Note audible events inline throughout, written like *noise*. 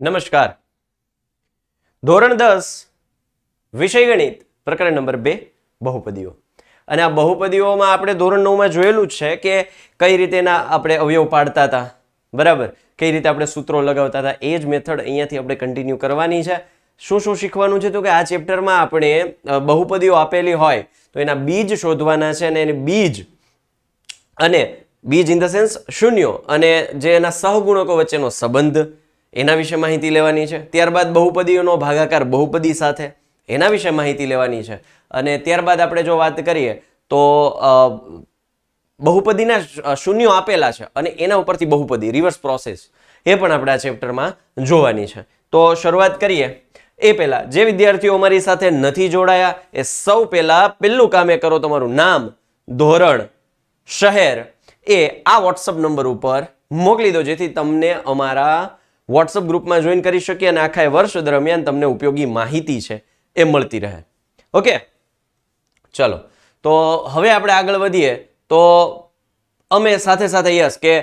નમસ્કાર ધોરણ દસ વિષય ગણિત પ્રકરણ નંબર બે બહુપદીઓ અને આ બહુપદીઓમાં આપણે ધોરણ નવમાં જોયેલું છે કે કઈ રીતેના આપણે અવયવ પાડતા હતા બરાબર કઈ રીતે આપણે સૂત્રો લગાવતા હતા એ જ મેથડ અહીંયાથી આપણે કન્ટિન્યુ કરવાની છે શું શું શીખવાનું છે તો કે આ ચેપ્ટરમાં આપણે બહુપદીઓ આપેલી હોય તો એના બીજ શોધવાના છે અને એની બીજ અને બીજ ઇન ધ સેન્સ શૂન્યો અને જે એના સહગુણકો વચ્ચેનો સંબંધ એના વિશે માહિતી લેવાની છે ત્યારબાદ બહુપદીઓનો ભાગાકાર બહુપદી સાથે એના વિશે માહિતી લેવાની છે અને ત્યારબાદ આપણે જો વાત કરીએ તો બહુપદીના શૂન્યો આપેલા છે અને એના ઉપરથી બહુપદી રિવર્સ પ્રોસેસ એ પણ આપણે આ ચેપ્ટરમાં જોવાની છે તો શરૂઆત કરીએ એ પહેલાં જે વિદ્યાર્થીઓ અમારી સાથે નથી જોડાયા એ સૌ પહેલાં પહેલું કામ એ કરો તમારું નામ ધોરણ શહેર એ આ વોટ્સઅપ નંબર ઉપર મોકલી દો જેથી તમને અમારા વોટ્સઅપ ગ્રુપમાં જોઈન કરી શકીએ અને આખા વર્ષ દરમિયાન તમને ઉપયોગી માહિતી છે એ મળતી રહે ઓકે ચલો તો હવે આપણે આગળ વધીએ તો અમે સાથે સાથે યસ કે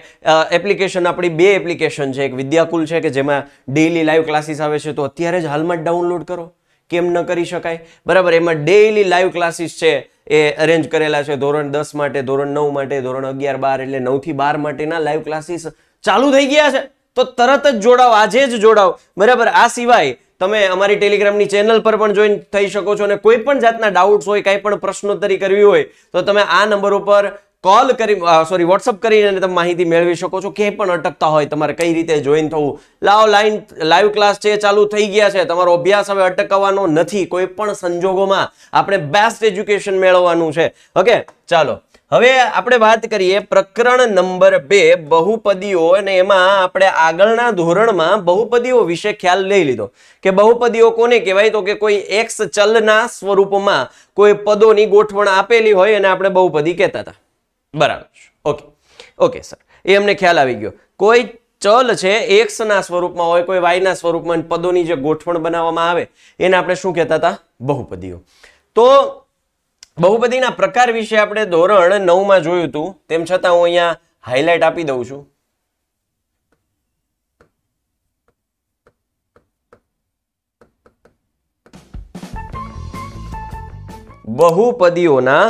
એપ્લિકેશન આપણી બે એપ્લિકેશન છે એક વિદ્યાકુલ છે કે જેમાં ડેઇલી લાઈવ ક્લાસીસ આવે છે તો અત્યારે જ હાલમાં જ ડાઉનલોડ કરો કેમ ન કરી શકાય બરાબર એમાં ડેઇલી લાઈવ ક્લાસીસ છે એ અરેન્જ કરેલા છે ધોરણ દસ માટે ધોરણ નવ માટે ધોરણ અગિયાર બાર એટલે નવથી બાર માટેના લાઈવ ક્લાસીસ ચાલુ થઈ ગયા છે તો તરત જ જોડાવ આજે જ જોડાવ બરાબર આ સિવાય તમે અમારી ટેલિગ્રામની ચેનલ પર પણ જોઈન થઈ શકો છો અને કોઈ પણ જાતના ડાઉટ્સ હોય કાંઈ પણ પ્રશ્નોત્તરી કરવી હોય તો તમે આ નંબર ઉપર કોલ કરી સોરી વોટ્સઅપ કરીને તમે માહિતી મેળવી શકો છો ક્યાંય પણ અટકતા હોય તમારે કઈ રીતે જોઈન થવું લાવ લાઈન લાઈવ ક્લાસ છે ચાલુ થઈ ગયા છે તમારો અભ્યાસ હવે અટકવાનો નથી કોઈ પણ સંજોગોમાં આપણે બેસ્ટ એજ્યુકેશન મેળવવાનું છે ઓકે ચાલો હવે આપણે વાત કરીએ પ્રકરણ નંબર બે બહુપદીઓ અને એમાં આપણે આગળના ધોરણમાં બહુપદીઓ વિશે ખ્યાલ લઈ લીધો કે બહુપદીઓ કોને કહેવાય તો કે કોઈ એક્સ ચલના સ્વરૂપમાં કોઈ પદોની ગોઠવણ આપેલી હોય અને આપણે બહુપદી કહેતા હતા બરાબર ઓકે ઓકે સર એ અમને ખ્યાલ આવી ગયો કોઈ ચલ છે એક્સના સ્વરૂપમાં હોય કોઈ વાયના સ્વરૂપમાં પદોની જે ગોઠવણ બનાવવામાં આવે એને આપણે શું કહેતા હતા બહુપદીઓ તો બહુપદીના પ્રકાર વિશે આપણે ધોરણ નવમાં જોયું હતું તેમ છતાં હું અહીંયા હાઇલાઇટ આપી દઉં છું બહુપદીઓના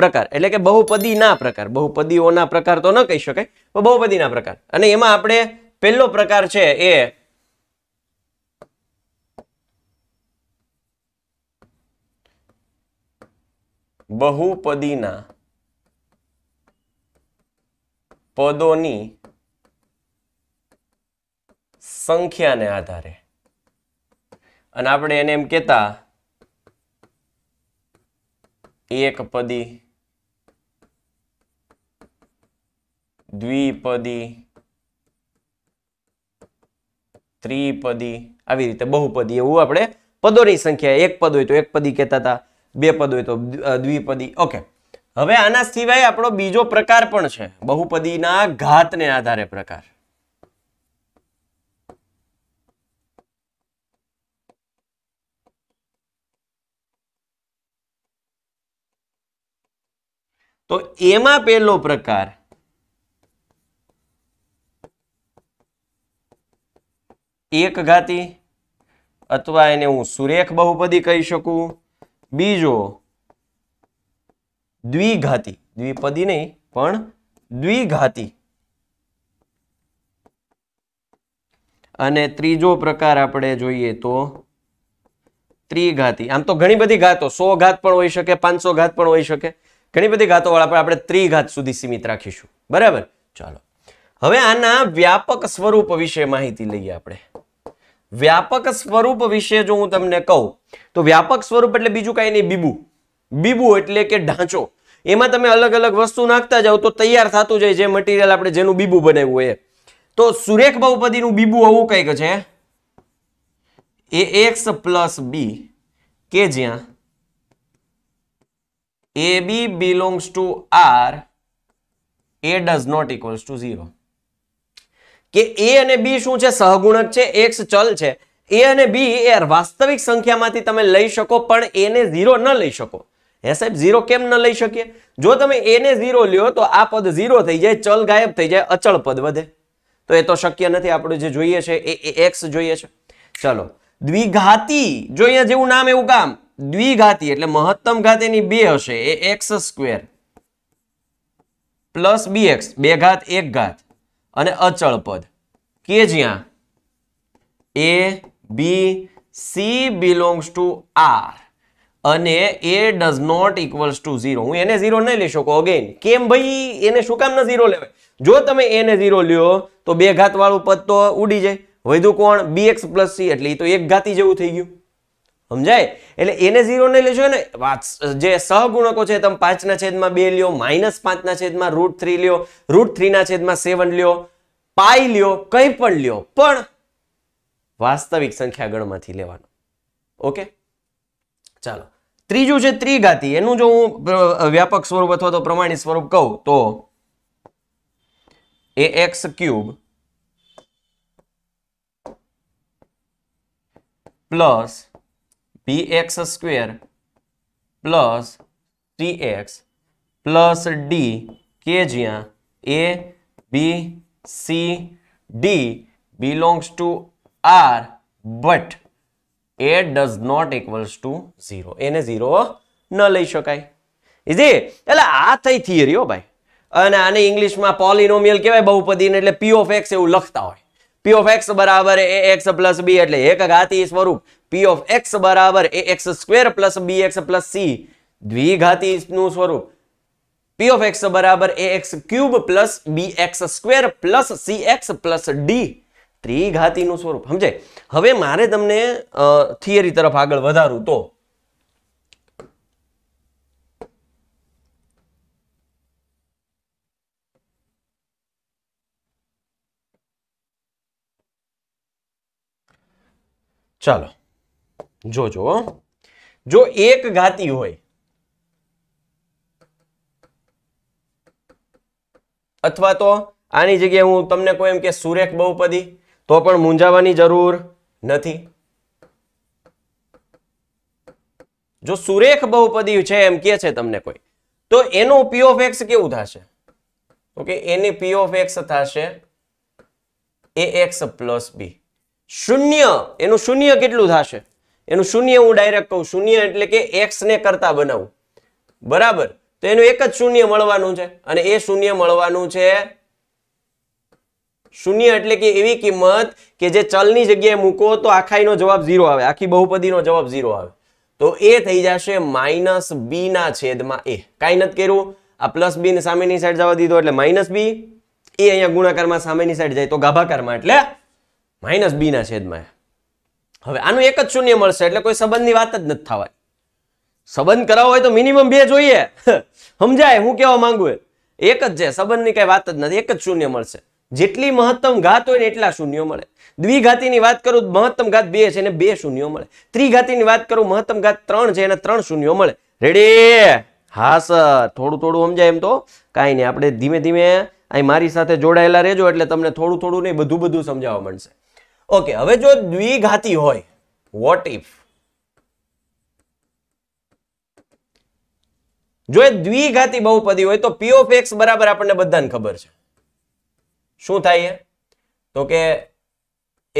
પ્રકાર એટલે કે બહુપદીના પ્રકાર બહુપદીઓના પ્રકાર તો ન કહી શકાય પણ બહુપદીના પ્રકાર અને એમાં આપણે પહેલો પ્રકાર છે એ બહુપદીના પદોની સંખ્યાને આધારે અને આપણે એને એમ કહેતા એક પદી દ્વિપદી ત્રિપદી આવી રીતે બહુપદી એવું આપણે પદોની સંખ્યા એક પદ હોય તો એક પદી કહેતા હતા બે પદ હોય તો દ્વિપદી ઓકે હવે આના સિવાય આપણો બીજો પ્રકાર પણ છે બહુપદીના ઘાતને આધારે પ્રકાર તો એમાં પેલો પ્રકાર એક ઘાતી અથવા એને હું સુરેખ બહુપદી કહી શકું બીજો દ્વિઘાતી દ્વિપદી નહીં પણ દ્વિઘાતી અને ત્રીજો પ્રકાર આપણે જોઈએ તો ત્રિઘાતી આમ તો ઘણી બધી ઘાતો સો ઘાત પણ હોઈ શકે પાંચસો ઘાત પણ હોઈ શકે ઘણી બધી ઘાતો વાળા આપણે ત્રિઘાત સુધી સીમિત રાખીશું બરાબર ચાલો હવે આના વ્યાપક સ્વરૂપ વિશે માહિતી લઈએ આપણે વ્યાપક સ્વરૂપ વિશે જો હું તમને કહું તો વ્યાપક સ્વરૂપ એટલે બીજું કાંઈ નહીં બીબું બીબું એટલે કે ઢાંચો એમાં તમે અલગ અલગ વસ્તુ નાખતા જાઓ તો તૈયાર થતું જાય જે મટીરિયલ આપણે જેનું બીબું બનાવ્યું હોય તો સુરેખ બહુપદીનું બીબું આવું કંઈક છે એ એક્સ પ્લસ બી કે જ્યાં a b belongs to R a does not equals to zero કે એ અને બી શું છે સહગુણક છે એક્સ ચલ છે એ અને બી એ વાસ્તવિક સંખ્યામાંથી તમે લઈ શકો પણ એને ઝીરો ન લઈ શકો હે સાહેબ ઝીરો કેમ ન લઈ શકીએ જો તમે એને ઝીરો લ્યો તો આ પદ ઝીરો થઈ જાય ચલ ગાયબ થઈ જાય અચળ પદ વધે તો એ તો શક્ય નથી આપણે જે જોઈએ છે એ એક્સ જોઈએ છે ચલો દ્વિઘાતી જો અહીંયા જેવું નામ એવું કામ દ્વિઘાતી એટલે મહત્તમ ઘાત એની બે હશે a x square plus b x બે ઘાત એક ઘાત અને અચળ પદ કે જ્યાં a b c belongs to R અને a does not equals to zero હું એને ઝીરો નહીં લઈ શકું અગેન કેમ ભાઈ એને શું કામ ના ઝીરો લેવાય જો તમે એને ઝીરો લ્યો તો બે ઘાતવાળું પદ તો ઉડી જાય વધુ કોણ બી એક્સ પ્લસ સી એટલે એ તો એક ઘાતી જેવું થઈ ગયું સમજાય એટલે એને ઝીરોને લેજો ને જે સહગુણકો છે તમે પાંચના છેદમાં બે લ્યો માઇનસ પાંચના છેદમાં રૂટ થ્રી લ્યો રૂટ થ્રીના છેદમાં સેવન લ્યો પાઈ લ્યો કંઈ પણ લ્યો પણ વાસ્તવિક સંખ્યા ગણમાંથી લેવાનો ઓકે ચાલો ત્રીજું છે ત્રિઘાતી એનું જો હું વ્યાપક સ્વરૂપ અથવા તો પ્રમાણિત સ્વરૂપ કહું તો a x cube plus p x square plus t x plus d કે જ્યાં a b c d belongs to R but a does not equals to zero એને ઝીરો ન લઈ શકાય ઇઝી એટલે આ થઈ થિયરી હો ભાઈ અને આને ઇંગ્લિશમાં પોલીનોમિયલ કહેવાય બહુપદીને એટલે પી ઓફ એક્સ એવું લખતા હોય પી ઓફ એક્સ બરાબર એ એક્સ પ્લસ બી એટલે એક ઘાતી સ્વરૂપ પી ઓફ એક્સ બરાબર a x square plus b x plus c દ્વિઘાતીનું સ્વરૂપ પી ઓફ એક્સ બરાબર a x cube plus b x square plus c x plus d ત્રિઘાતીનું સ્વરૂપ સમજે હવે મારે તમને થિયરી તરફ આગળ વધારું તો ચાલો જોજો જો એક ઘાતી હોય અથવા તો આની જગ્યાએ હું તમને કોઈ એમ કે સુરેખ બહુપદી તો પણ મૂંઝાવાની જરૂર નથી જો સુરેખ બહુપદી છે એમ કે છે તમને કોઈ તો એનું પી ઓફ એક્સ કેવું થશે ઓકે એની પી ઓફ એક્સ થશે એ એક્સ પ્લસ બી શૂન્ય એનું શૂન્ય કેટલું થશે એનું શૂન્ય હું ડાયરેક્ટ કહું શૂન્ય એટલે કે એક્સ ને કરતા બનાવું બરાબર તો એનું એક જ શૂન્ય મળવાનું છે અને એ શૂન્ય મળવાનું છે શૂન્ય એટલે કે એવી કિંમત કે જે ચલની જગ્યાએ મૂકો તો આખાઈનો જવાબ ઝીરો આવે આખી બહુપદીનો જવાબ ઝીરો આવે તો એ થઈ જશે માઇનસ બી ના છેદમાં એ કાંઈ નથી કર્યું આ પ્લસ બી ને સામેની સાઈડ જવા દીધો એટલે માઇનસ બી એ અહીંયા ગુણાકારમાં સામેની સાઈડ જાય તો ગાભાકારમાં એટલે માઇનસ બી ના છેદમાં હવે આનું એક જ શૂન્ય મળશે એટલે કોઈ સંબંધની વાત જ નથી થવાય સંબંધ કરાવવો હોય તો મિનિમમ બે જોઈએ *laughs* સમજાય હું કહેવા માંગુ એક જ છે સંબંધની કઈ વાત જ નથી એક જ શૂન્ય મળશે જેટલી મહત્તમ ઘાત હોય ને એટલા શૂન્યો મળે દ્વિઘાતીની વાત કરું મહત્તમ ઘાત બે છે એને બે શૂન્યો મળે ત્રિઘાતીની વાત કરું મહત્તમ ઘાત ત્રણ છે એને ત્રણ શૂન્યો મળે રેડી હા સર થોડું થોડું સમજાય એમ તો કાંઈ નહીં આપણે ધીમે ધીમે અહીં મારી સાથે જોડાયેલા રહેજો એટલે તમને થોડું થોડું નહીં બધું બધું સમજાવવા મળશે ઓકે હવે જો દ્વિઘાતી હોય વોટ ઇફ જો એ દ્વિઘાતી બહુપદી હોય તો પી ઓફ એક્સ બરાબર આપણને બધાને ખબર છે શું થાય એ તો કે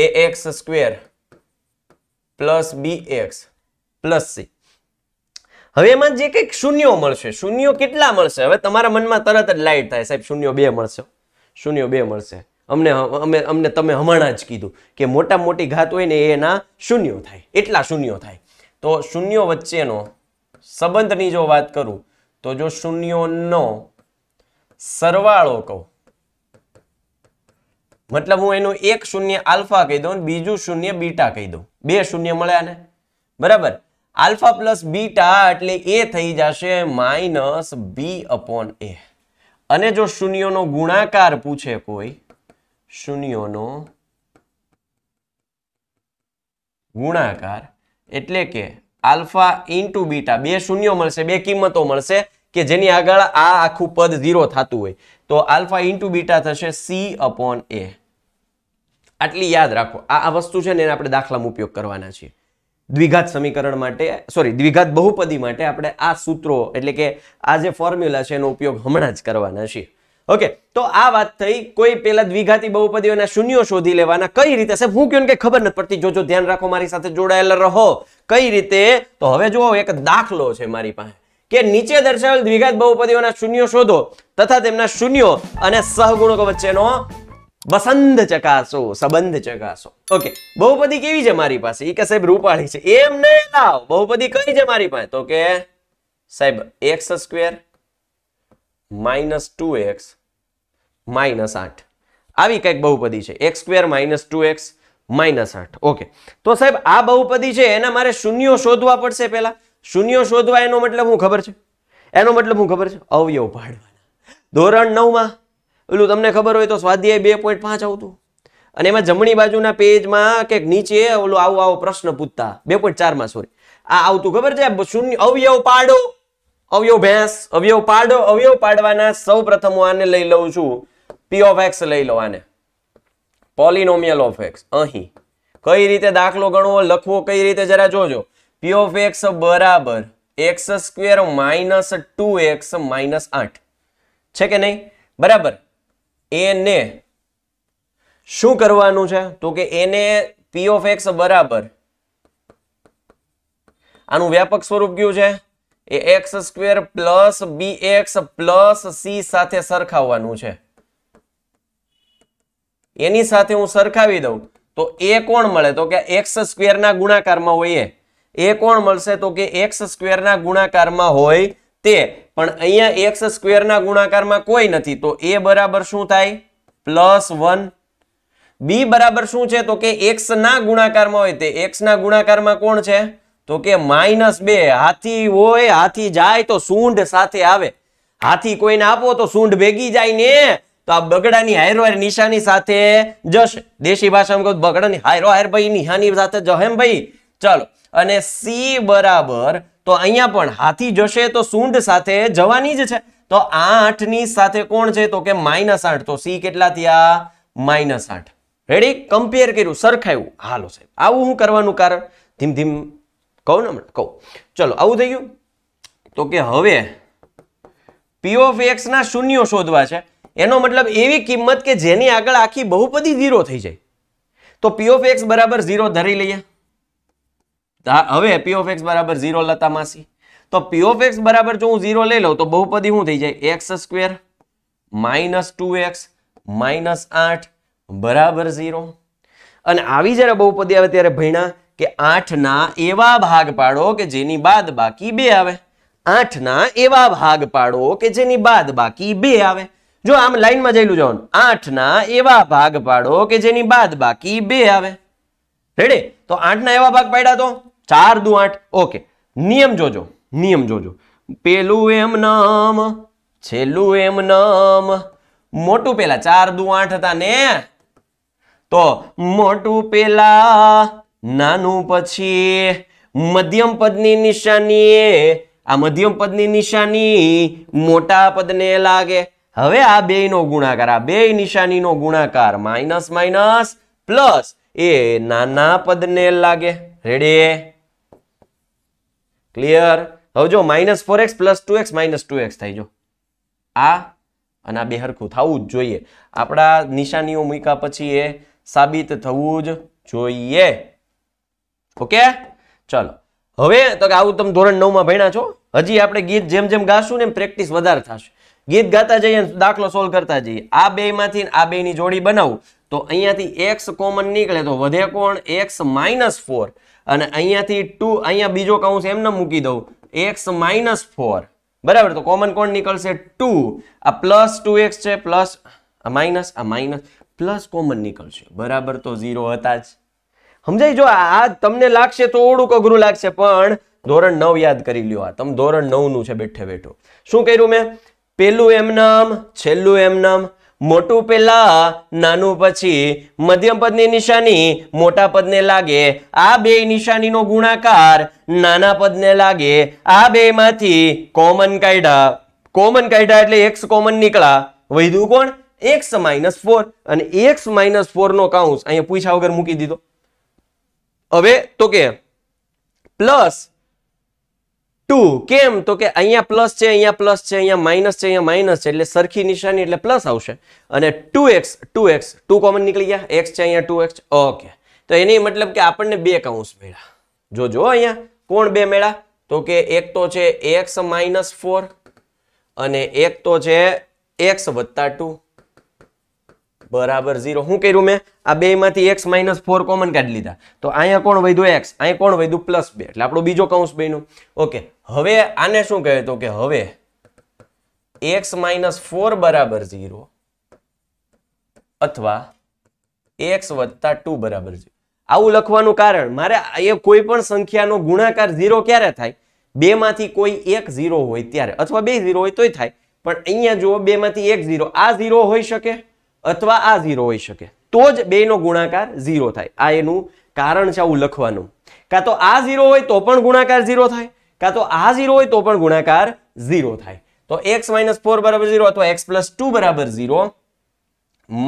a x square plus b x plus c હવે એમાં જે કંઈક શૂન્યો મળશે શૂન્યો કેટલા મળશે હવે તમારા મનમાં તરત જ લાઈટ થાય સાહેબ શૂન્યો બે મળશે શૂન્યો બે મળશે અમને અમે અમને તમે હમણાં જ કીધું કે મોટા મોટી ઘાત હોય ને એના શૂન્યો થાય એટલા શૂન્યો થાય તો શૂન્યો વચ્ચેનો સંબંધની જો વાત કરું તો જો શૂન્યોનો સરવાળો કહું મતલબ હું એનું એક શૂન્ય આલ્ફા કહી દઉં બીજું શૂન્ય બીટા કહી દઉં બે શૂન્ય મળ્યા ને બરાબર આલ્ફા પ્લસ બીટા એટલે એ થઈ જશે માઇનસ બી અપોન એ અને જો શૂન્યોનો ગુણાકાર પૂછે કોઈ શૂન્યોનો ગુણાકાર એટલે કે આલ્ફા ઇન્ટુ બીટા બે શૂન્યો મળશે બે કિંમતો મળશે કે જેની આગળ આ આખું પદ ઝીરો થતું હોય તો આલ્ફા ઇન્ટુ બીટા થશે સી અપોન એ આટલી યાદ રાખો આ આ વસ્તુ છે ને એને આપણે દાખલામાં ઉપયોગ કરવાના છીએ દ્વિઘાત સમીકરણ માટે સોરી દ્વિઘાત બહુપદી માટે આપણે આ સૂત્રો એટલે કે આ જે ફોર્મ્યુલા છે એનો ઉપયોગ હમણાં જ કરવાના છીએ ઓકે તો આ વાત થઈ કોઈ પેલા દ્વિઘાતી બહુપદીઓના શૂન્યો શોધી લેવાના કઈ રીતે સાહેબ હું કહ્યું કે ખબર નથી પડતી જોજો ધ્યાન રાખો મારી સાથે જોડાયેલા રહો કઈ રીતે તો હવે જુઓ એક દાખલો છે મારી પાસે કે નીચે દર્શાવેલ દ્વિઘાત બહુપદીઓના શૂન્યો શોધો તથા તેમના શૂન્યો અને સહગુણકો વચ્ચેનો વસંત ચકાસો સંબંધ ચકાસો ઓકે બહુપદી કેવી છે મારી પાસે એ કે સાહેબ રૂપાળી છે એમ નહીં લાવ બહુપદી કઈ છે મારી પાસે તો કે સાહેબ x square minus two x minus આઠ આવી કંઈક બહુપદી છે x square minus two x minus આઠ ઓકે તો સાહેબ આ બહુપદી છે એના મારે શૂન્યો શોધવા પડશે પહેલા શૂન્યો શોધવા એનો મતલબ હું ખબર છે એનો મતલબ હું ખબર છે અવયવ પાડવાના ધોરણ નવમાં પેલું તમને ખબર હોય તો સ્વાધ્યાય બે પોઈન્ટ પાંચ આવતું અને એમાં જમણી બાજુના પેજમાં કે નીચે ઓલું આવો આવો પ્રશ્ન પૂછતા બે પોઈન્ટ ચારમાં સોરી આ આવતું ખબર છે શૂન્ય અવયવ પાડો અવયવ ભેંસ અવયવ પાડો અવયવ પાડવાના સૌ પ્રથમ હું આને લઈ લઉં છું પી ઓફ એક્સ લઈ લો આને પોલિનોમિયલ ઓફ એક્સ અહીં કઈ રીતે દાખલો ગણવો લખવો કઈ રીતે જરા જોજો પી ઓફ એક્સ બરાબર x square minus two x minus આઠ છે કે નહીં બરાબર એને શું કરવાનું છે તો કે એને પી ઓફ એક્સ બરાબર આનું વ્યાપક સ્વરૂપ કયું છે a x square plus b x plus c સાથે સરખાવવાનું છે એની સાથે હું સરખાવી દઉં તો એ કોણ મળે તો કે એક્સ સ્ક્વેરના ગુણાકારમાં હોય એ કોણ મળશે તો કે એક્સ સ્ક્વેરના ગુણાકારમાં હોય તે પણ અહીંયા એક્સ સ્ક્વેરના ગુણાકારમાં કોઈ નથી તો એ બરાબર શું થાય પ્લસ વન બી બરાબર શું છે તો કે એક્સ ના ગુણાકારમાં હોય તે એક્સ ના ગુણાકારમાં કોણ છે તો કે માઇનસ બે હાથી હોય હાથી જાય તો સૂંઢ સાથે આવે હાથી કોઈને આપો તો સૂંઢ ભેગી જાય ને તો આ બગડાની હાયરો હાર નિશાની સાથે જશે દેશી ભાષામાં કહું બગડાની હાયરો હાર ભાઈ નિહાની સાથે જહેમ ભાઈ ચાલો અને સી બરાબર તો અહીંયા પણ હાથી જશે તો સૂંઢ સાથે જવાની જ છે તો આઠ ની સાથે કોણ છે તો કે માઇનસ આઠ તો સી કેટલા થયા માઇનસ આઠ રેડી કમ્પેર કર્યું સરખાયું હાલો સાહેબ આવું હું કરવાનું કારણ ધીમ ધીમ કહું ને હમણાં કહું ચલો આવું થઈ ગયું તો કે હવે પી ઓફ એક્સના શૂન્યો શોધવા છે એનો મતલબ એવી કિંમત કે જેની આગળ આખી બહુપદી ઝીરો થઈ જાય તો પી ઓફ એક્સ બરાબર ઝીરો ધરી લઈએ હવે પી ઓફ એક્સ બરાબર ઝીરો લતા માસી તો પી ઓફ એક્સ બરાબર જો હું ઝીરો લઈ લઉં તો બહુપદી શું થઈ જાય x square minus two x minus આઠ બરાબર ઝીરો અને આવી જ્યારે બહુપદી આવે ત્યારે ભણ્યા કે આઠના એવા ભાગ પાડો કે જેની બાદ બાકી બે આવે આઠના એવા ભાગ પાડો કે જેની બાદ બાકી બે આવે જો આમ લાઈનમાં જઈલું જવાનું આઠના એવા ભાગ પાડો કે જેની બાદ બાકી બે આવે રેડે તો આઠના એવા ભાગ પાડ્યા તો ચાર દુ આઠ ઓકે નિયમ જોજો નિયમ જોજો પેલું એમ નામ છેલ્લું એમ નામ મોટું પેલા ચાર દુ આઠ હતા ને તો મોટું પેલા નાનું પછી મધ્યમ પદની નિશાની આ મધ્યમ પદની નિશાની મોટા પદને લાગે હવે આ બેયનો ગુણાકાર આ બે નિશાનીનો ગુણાકાર માઇનસ માઇનસ પ્લસ એ નાના પદ પદને લાગે રેડી ક્લિયર હવે જો minus four x plus two x minus two x થઈ જો આ અને આ બે હરખું થવું જ જોઈએ આપણા નિશાનીઓ મૂક્યા પછી એ સાબિત થવું જ જોઈએ ઓકે ચલો હવે તો આવું તમે ધોરણ નવમાં ભણ્યા છો હજી આપણે ગીત જેમ જેમ ગાશું ને એમ પ્રેક્ટિસ વધારે થશે ગીત ગાતા જઈએ દાખલો સોલ્વ કરતા જઈએ આ બેમાંથી આ બેની જોડી બનાવું તો અહીંયાથી એક્સ કોમન નીકળે તો વધે કોણ એક્સ માઇનસ ફોર અને અહીંયાથી ટુ અહીંયા બીજો કાઉન્સ એમને મૂકી દઉં એક્સ માઇનસ ફોર બરાબર તો કોમન કોણ નીકળશે ટુ આ પ્લસ ટુ એક્સ છે પ્લસ આ માઇનસ આ માઇનસ પ્લસ કોમન નીકળશે બરાબર તો ઝીરો હતા જ સમજાય જો આ તમને લાગશે થોડુંક અઘરું લાગશે પણ ધોરણ નવ યાદ કરી લ્યો આ તમે ધોરણ નવનું છે બેઠે બેઠો શું કર્યું મેં પેલું એમ નામ છેલ્લું એમ નામ મોટું પહેલાં નાનું પછી મધ્યમ પદની નિશાની મોટા પદને લાગે આ બે નિશાનીનો ગુણાકાર નાના પદને લાગે આ બેમાંથી કોમન કાઢ્યા કોમન કાઢ્યા એટલે એક્સ કોમન નીકળ્યા વધ્યું કોણ એક્સ માઇનસ ફોર અને એક્સ માઇનસ ફોરનો કાઉન્સ અહીંયા પૂછા વગર મૂકી દીધો હવે તો કે પ્લસ ટુ કેમ તો કે અહીંયા પ્લસ છે અહીંયા પ્લસ છે અહીંયા માઇનસ છે અહીંયા માઇનસ છે એટલે સરખી નિશાની એટલે પ્લસ આવશે અને two x two x two common નીકળી ગયા એક્સ છે અહીંયા ટુ એક્સ ઓકે તો એની મતલબ કે આપણને બે કાઉન્સ મળ્યા જો જો અહીંયા કોણ બે મળ્યા તો કે એક તો છે એક્સ માઇનસ ફોર અને એક તો છે એક્સ વત્તા ટુ બરાબર ઝીરો શું કર્યું મેં આ બેમાંથી એક્સ માઇનસ ફોર કોમન કાઢી લીધા તો અહીંયા કોણ વધ્યું એક્સ અહીંયા કોણ વધ્યું પ્લસ બે એટલે આપણું બીજો કૌંસ બેનું ઓકે હવે આને શું કહે તો કે હવે એક્સ માઇનસ ફોર બરાબર ઝીરો અથવા એક્સ વત્તા ટુ બરાબર ઝીરો આવું લખવાનું કારણ મારે એ કોઈ પણ સંખ્યાનો ગુણાકાર ઝીરો ક્યારે થાય બેમાંથી કોઈ એક ઝીરો હોય ત્યારે અથવા બે ઝીરો હોય તોય થાય પણ અહીંયા જુઓ બેમાંથી એક ઝીરો આ ઝીરો હોઈ શકે અથવા આ ઝીરો હોઈ શકે તો જ બેનો ગુણાકાર ઝીરો થાય આ એનું કારણ છે આવું લખવાનું કાં તો આ ઝીરો હોય તો પણ ગુણાકાર ઝીરો થાય કાં તો આ ઝીરો હોય તો પણ ગુણાકાર ઝીરો થાય તો એક્સ માઇનસ ફોર બરાબર ઝીરો અથવા એક્સ પ્લસ ટુ બરાબર ઝીરો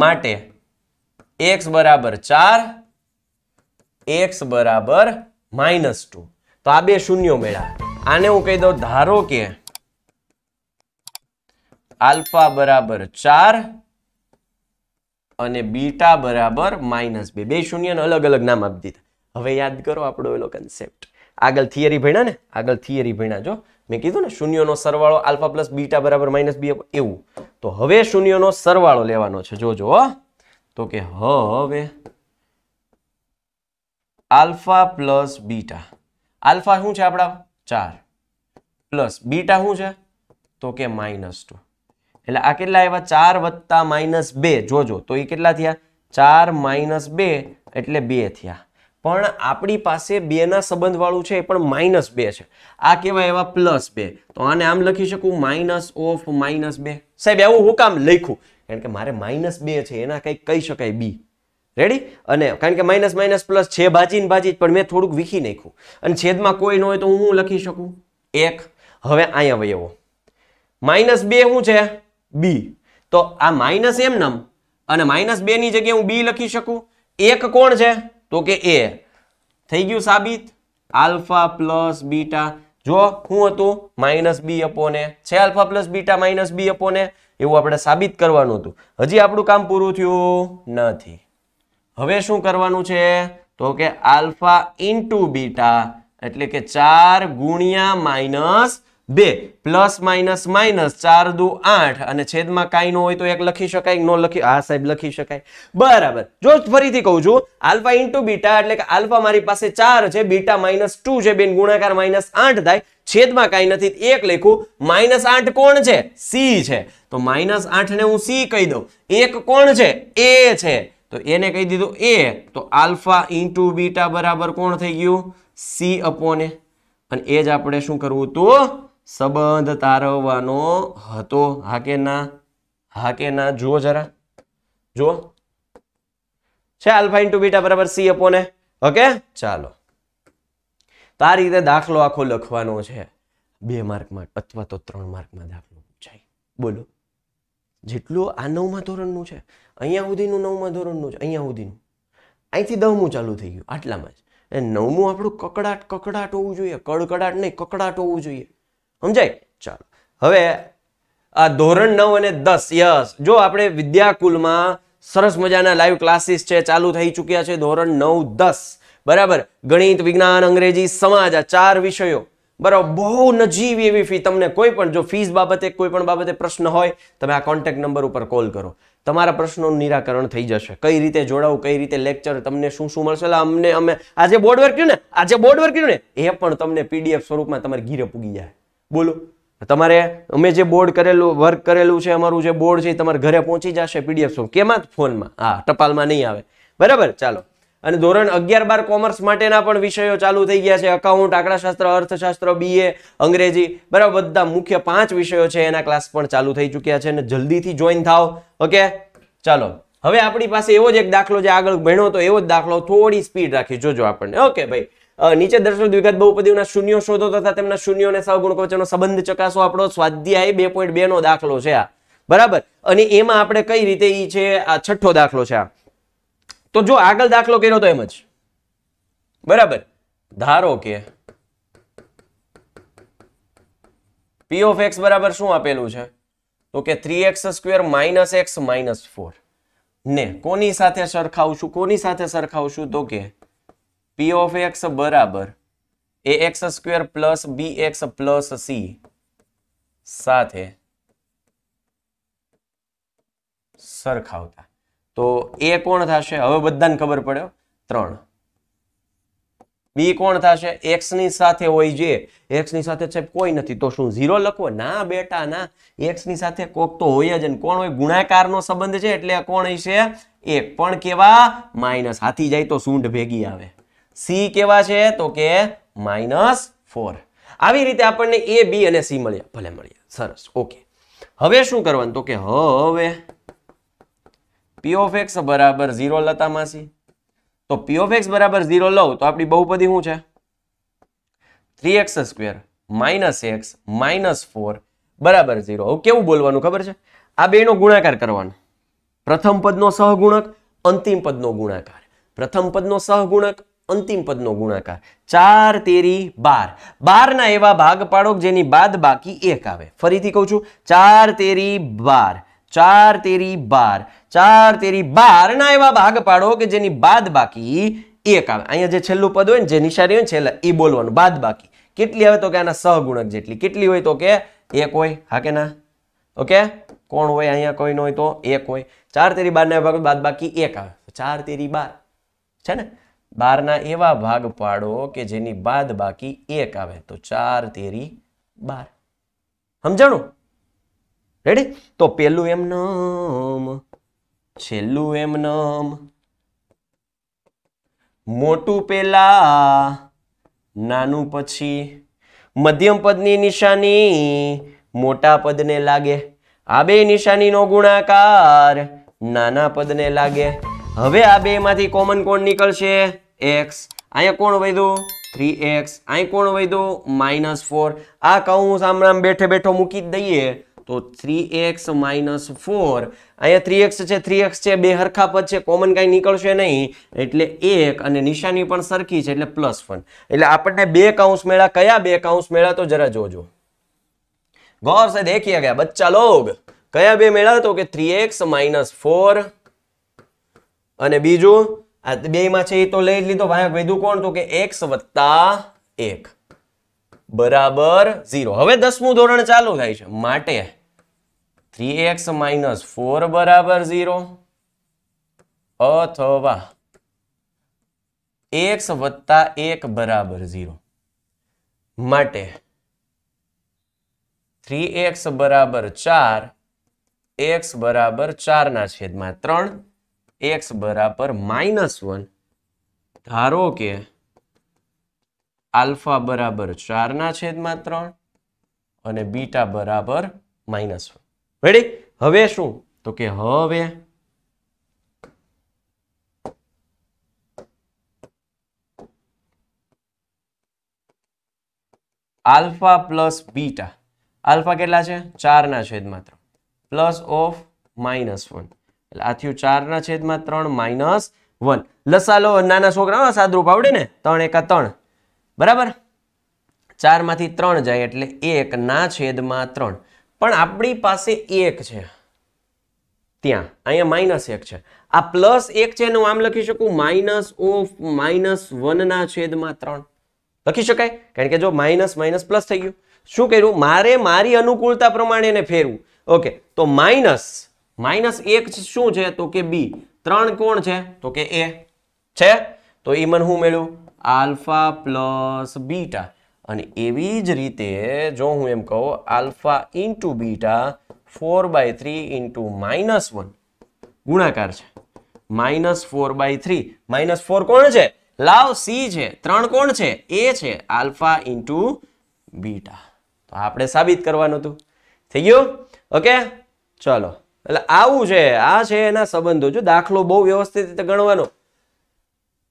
માટે એક્સ બરાબર ચાર એક્સ બરાબર માઇનસ ટુ તો આ બે શૂન્યો મેળા આને હું કહી દઉં ધારો કે આલ્ફા બરાબર ચાર અને બીટા બરાબર માઇનસ બે બે શૂન્યને અલગ અલગ નામ આપી દીધા હવે યાદ કરો આપણો એલો કન્સેપ્ટ આગળ થિયરી ભણ્યા ને આગળ થિયરી ભણ્યા જો મેં કીધું ને શૂન્યનો સરવાળો આલ્ફા પ્લસ બીટા બરાબર માઇનસ બી એવું તો હવે શૂન્યનો સરવાળો લેવાનો છે જોજો તો કે હવે આલ્ફા પ્લસ બીટા આલ્ફા શું છે આપણા ચાર પ્લસ બીટા શું છે તો કે માઇનસ ટુ એટલે આ કેટલા આવ્યા ચાર વત્તા માઇનસ બે જોજો તો એ કેટલા થયા ચાર માઇનસ બે એટલે બે થયા પણ આપણી પાસે બેના સંબંધવાળું છે એ પણ માઇનસ બે છે આ કેવા એવા પ્લસ બે તો આને આમ લખી શકું માઇનસ ઓફ માઇનસ બે સાહેબ એવું હું કામ લખું કારણ કે મારે માઇનસ બે છે એના કંઈક કહી શકાય બી રેડી અને કારણ કે માઇનસ માઇનસ પ્લસ છે ભાજી ને ભાજી પણ મેં થોડુંક વીખી નાખ્યું અને છેદમાં કોઈ ન હોય તો હું લખી શકું એક હવે અહીંયા વયવો માઇનસ બે શું છે બી તો આ માઇનસ એમ નમ અને માઇનસ બેની જગ્યાએ હું બી લખી શકું એક કોણ છે તો કે એ થઈ ગયું સાબિત આલ્ફા પ્લસ બીટા જો હું હતું માઇનસ બી અપોને છે alpha plus beta minus b upon a એવું આપણે સાબિત કરવાનું હતું હજી આપણું કામ પૂરું થયું નથી હવે શું કરવાનું છે તો કે આલ્ફા ઇન્ટુ બીટા એટલે કે ચાર ગુણ્યા માઇનસ બે પ્લસ માઇનસ માઇનસ ચાર દુ આઠ અને છેદમાં કાંઈ ન હોય તો એક લખી શકાય ન લખી આ સાહેબ લખી શકાય બરાબર જો ફરીથી કહું છું આલ્ફા ઇન્ટુ બીટા એટલે કે આલ્ફા મારી પાસે ચાર છે બીટા માઇનસ ટુ છે બેન ગુણાકાર માઇનસ આઠ થાય છેદમાં કાંઈ નથી એક લખું માઇનસ આઠ કોણ છે સી છે તો માઇનસ આઠને હું સી કહી દઉં એક કોણ છે એ છે તો એને કહી દીધું એ તો આલ્ફા ઇન્ટુ બીટા બરાબર કોણ થઈ ગયું સી અપોને અને એ જ આપણે શું કરવું તો સંબંધ તારવવાનો હતો હા કે ના હા કે ના જુઓ જરા જુઓ છે આલ્ફા ઇન્ટુ બીટા બરાબર સી અપોને ઓકે ચાલો તો આ રીતે દાખલો આખો લખવાનો છે બે માર્કમાં અથવા તો ત્રણ માર્કમાં દાખલો પૂછાય બોલો જેટલું આ નવમા ધોરણનું છે અહીંયા સુધીનું નવમા ધોરણનું છે અહીંયા સુધીનું અહીંથી દહમું ચાલુ થઈ ગયું આટલામાં જ એ નવમું આપણું કકડાટ કકડાટ હોવું જોઈએ કડકડાટ નહીં કકડાટ હોવું જોઈએ સમજાય ચાલો હવે આ ધોરણ નવ અને દસ યસ જો આપણે વિદ્યાકુલમાં સરસ મજાના લાઈવ ક્લાસીસ છે ચાલુ થઈ ચૂક્યા છે ધોરણ નવ દસ બરાબર ગણિત વિજ્ઞાન અંગ્રેજી સમાજ આ ચાર વિષયો બરાબર બહુ નજીવી એવી ફી તમને કોઈ પણ જો ફીસ બાબતે કોઈ પણ બાબતે પ્રશ્ન હોય તમે આ કોન્ટેક્ટ નંબર ઉપર કોલ કરો તમારા પ્રશ્નોનું નિરાકરણ થઈ જશે કઈ રીતે જોડાવું કઈ રીતે લેક્ચર તમને શું શું મળશે અમને અમે આજે બોર્ડ વર્ક કર્યું ને આજે બોર્ડ વર્ક કર્યું ને એ પણ તમને પીડીએફ સ્વરૂપમાં તમારે ઘીરે પૂગી જાય બોલો તમારે અમે જે બોર્ડ કરેલું વર્ક કરેલું છે અમારું જે બોર્ડ છે તમારે ઘરે પહોંચી જશે પીડીએફ સ્વરૂપ કેમાં ફોનમાં હા ટપાલમાં નહીં આવે બરાબર ચાલો અને ધોરણ અગિયાર બાર કોમર્સ માટેના પણ વિષયો ચાલુ થઈ ગયા છે અકાઉન્ટ આંકડાશાસ્ત્ર અર્થશાસ્ત્ર બીએ અંગ્રેજી બરાબર બધા મુખ્ય પાંચ વિષયો છે એના ક્લાસ પણ ચાલુ થઈ ચૂક્યા છે અને જલ્દીથી જોઈન થાવ ઓકે ચાલો હવે આપણી પાસે એવો જ એક દાખલો જે આગળ ભણ્યો તો એવો જ દાખલો થોડી સ્પીડ રાખી જોજો આપણને ઓકે ભાઈ નીચે દર્શન દ્વિઘાત બહુપદીઓના શૂન્યો શોધો તથા તેમના શૂન્યો અને સહગુણકો વચ્ચેનો સંબંધ ચકાસો આપણો સ્વાધ્યાય બે પોઈન્ટ બે નો દાખલો છે આ બરાબર અને એમાં આપણે કઈ રીતે ઈ છે આ છઠ્ઠો દાખલો છે આ તો જો આગળ દાખલો કર્યો તો એમ જ બરાબર ધારો કે પી ઓફ એક્સ બરાબર શું આપેલું છે તો કે three x square minus x minus four ને કોની સાથે સરખાવશું કોની સાથે સરખાવશું તો કે પી ઓફ એક્સ બરાબર a x square plus b x plus c સાથે સરખાવતા તો એ કોણ થશે હવે બધાને ખબર પડ્યો ત્રણ બી કોણ થશે એક્સ ની સાથે હોય જે એક્સ ની સાથે છે કોઈ નથી તો શું ઝીરો લખો ના બેટા ના એક્સ ની સાથે કોક તો હોય જ કોણ હોય ગુણાકારનો સંબંધ છે એટલે કોણ છે એક પણ કેવા માઇનસ હાથી જાય તો સૂંઢ ભેગી આવે સી કેવા છે તો કે માઇનસ ફોર આવી રીતે આપણને એ બી અને સી મળ્યા ભલે મળ્યા સરસ ઓકે હવે શું કરવાનું તો કે હવે પી એક્સ બરાબર ઝીરો લતા માસી તો પી એક્સ બરાબર ઝીરો લઉં તો આપણી બહુપદી શું છે three x square minus x minus four બરાબર ઝીરો હવે કેવું બોલવાનું ખબર છે આ બેનો ગુણાકાર કરવાનો પ્રથમ પદનો સહગુણક અંતિમ પદનો ગુણાકાર પ્રથમ પદનો સહગુણક અંતિમ પદનો ગુણાકાર ચાર તેરી બાર બારના એવા ભાગ પાડો જેની બાદ બાકી એક આવે ફરીથી કહું છું ચાર તેરી બાર ચાર તેરી બાર ચાર તેરી બારના એવા ભાગ પાડો કે જેની બાદ બાકી એક આવે અહીંયા જે છેલ્લું પદ હોય ને જે નિશાની હોય ને છેલ્લા એ બોલવાનું બાદ બાકી કેટલી આવે તો કે આના સહગુણક જેટલી કેટલી હોય તો કે એક હોય હા કે ના ઓકે કોણ હોય અહીંયા કોઈ ન હોય તો એક હોય ચાર તેરી બારના ભાગ બાદ બાકી એક આવે ચાર તેરી બાર છે ને બારના એવા ભાગ પાડો કે જેની બાદ બાકી એક આવે તો ચાર તેરી બાર સમજાણો રેડી તો પેલું એમ નમ છેલ્લું એમ નમ મોટું પેલા નાનું પછી મધ્યમ પદની નિશાની મોટા પદને લાગે આ બે નિશાનીનો ગુણાકાર નાના પદને લાગે હવે આ બેમાંથી કોમન કોણ નીકળશે એક્સ અહીંયા કોણ વધ્યું થ્રી એક્સ અહીં કોણ વધ્યું માઇનસ ફોર આ કહું સામણામ બેઠે બેઠો મૂકી દઈએ તો થ્રી એક્સ માઇનસ ફોર અહીંયા થ્રી એક્સ છે થ્રી એક્સ છે બે હરખા પદ છે કોમન કાંઈ નીકળશે નહીં એટલે એક અને નિશાની પણ સરખી છે એટલે પ્લસ વન એટલે આપણને બે કાઉન્સ મેળા કયા બે કાઉન્સ મેળા તો જરા જોજો ગૌર સે દેખી ગયા બચ્ચા લોગ કયા બે મેળા તો કે થ્રી એક્સ માઇનસ ફોર અને બીજું આ બેમાં છે એ તો લઈ લીધો ભાગ વધ્યું કોણ તો કે એક્સ વત્તા એક બરાબર ઝીરો હવે દસમું ધોરણ ચાલુ થાય છે માટે થ્રી એક્સ માઇનસ ફોર બરાબર ઝીરો અથવા એક્સ વત્તા એક બરાબર ઝીરો માટે થ્રી એક્સ બરાબર ચાર એક્સ બરાબર ચારના છેદમાં ત્રણ એક્સ બરાબર માઇનસ વન ધારો કે આલ્ફા બરાબર ચારના છેદમાં ત્રણ અને બીટા બરાબર માઇનસ વન રેડી હવે શું તો કે હવે આલ્ફા પ્લસ બીટા આલ્ફા કેટલા છે ચારના છેદમાં ત્રણ પ્લસ ઓફ માઇનસ વન એટલે આ થયું ચારના છેદમાં ત્રણ માઇનસ વન લસાલો નાના છોકરા સાદરૂપ આવડે ને ત્રણ એકા ત્રણ બરાબર ચારમાંથી ત્રણ જાય એટલે એકના છેદમાં ત્રણ પણ આપણી પાસે એક છે ત્યાં અહીંયા માઇનસ એક છે આ પ્લસ એક છે એનું આમ લખી શકું માઇનસ ઓફ માઇનસ વનના છેદમાં ત્રણ લખી શકાય કારણ કે જો માઇનસ માઇનસ પ્લસ થઈ ગયું શું કર્યું મારે મારી અનુકૂળતા પ્રમાણે એને ફેરવું ઓકે તો માઇનસ માઇનસ એક શું છે તો કે બી ત્રણ કોણ છે તો કે એ છે તો એ મને હું મેળવું આલ્ફા પ્લસ બીટા અને એવી જ રીતે જો હું એમ કહું alpha into beta four by three into minus one ગુણાકાર છે minus four by three minus four કોણ છે લાવ સી છે ત્રણ કોણ છે એ છે આલ્ફા ઇન્ટુ બીટા તો આપણે સાબિત કરવાનું હતું થઈ ગયું ઓકે ચલો એટલે આવું છે આ છે એના સંબંધો જો દાખલો બહુ વ્યવસ્થિત રીતે ગણવાનો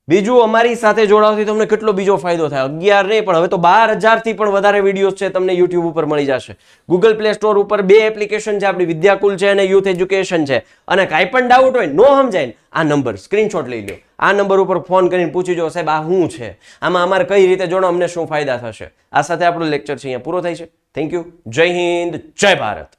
બીજું અમારી સાથે જોડાવાથી તમને કેટલો બીજો ફાયદો થાય અગિયાર નહીં પણ હવે તો બાર હજારથી પણ વધારે વિડીયોઝ છે તમને યુટ્યુબ ઉપર મળી જશે ગૂગલ પ્લે સ્ટોર ઉપર બે એપ્લિકેશન છે આપણી વિદ્યાકુલ છે અને યુથ એજ્યુકેશન છે અને કાંઈ પણ ડાઉટ હોય નો સમજાય આ નંબર સ્ક્રીનશોટ લઈ લો આ નંબર ઉપર ફોન કરીને પૂછી જો સાહેબ આ શું છે આમાં અમારે કઈ રીતે જોડો અમને શું ફાયદા થશે આ સાથે આપણો લેક્ચર છે અહીંયા પૂરો થાય છે થેન્ક યુ જય હિન્દ જય ભારત